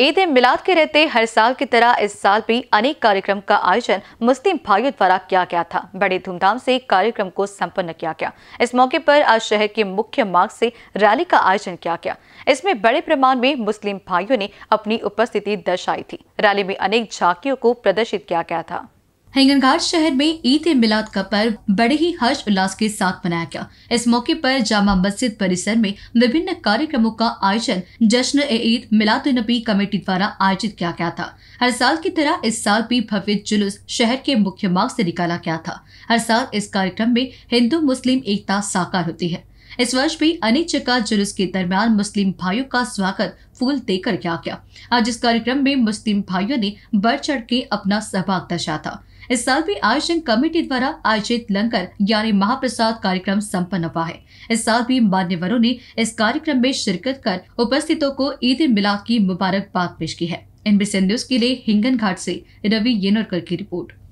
ईद मिलाद के रहते हर साल की तरह इस साल भी अनेक कार्यक्रम का आयोजन मुस्लिम भाइयों द्वारा किया गया था बड़े धूमधाम से कार्यक्रम को संपन्न किया गया इस मौके पर आज शहर के मुख्य मार्ग से रैली का आयोजन किया गया इसमें बड़े प्रमाण में मुस्लिम भाइयों ने अपनी उपस्थिति दर्शाई थी रैली में अनेक झांकियों को प्रदर्शित किया गया था हिंगन घाट शहर में ईद ए मिलाद का पर्व बड़े ही हर्ष उल्लास के साथ मनाया गया इस मौके पर जामा मस्जिद परिसर में विभिन्न कार्यक्रमों का आयोजन जश्न ए ईद मिलाद नबी कमेटी द्वारा आयोजित किया गया था हर साल की तरह इस साल भी भव्य जुलूस शहर के मुख्य मार्ग से निकाला गया था हर साल इस कार्यक्रम में हिंदू मुस्लिम एकता साकार होती है इस वर्ष भी अनेक जगह जुलूस के दरमियान मुस्लिम भाइयों का स्वागत फूल देकर किया गया आज इस कार्यक्रम में मुस्लिम भाइयों ने बढ़ चढ़ के अपना सहभाग दर्शा था इस साल भी आयोजन कमेटी द्वारा आयोजित लंगर यानी महाप्रसाद कार्यक्रम सम्पन्न हुआ है इस साल भी मान्यवरों ने इस कार्यक्रम में शिरकत कर उपस्थितों को ईद मिलाद की मुबारकबाद पेश की है एनबीसी न्यूज के लिए हिंगन घाट ऐसी रवि येनोरकर की रिपोर्ट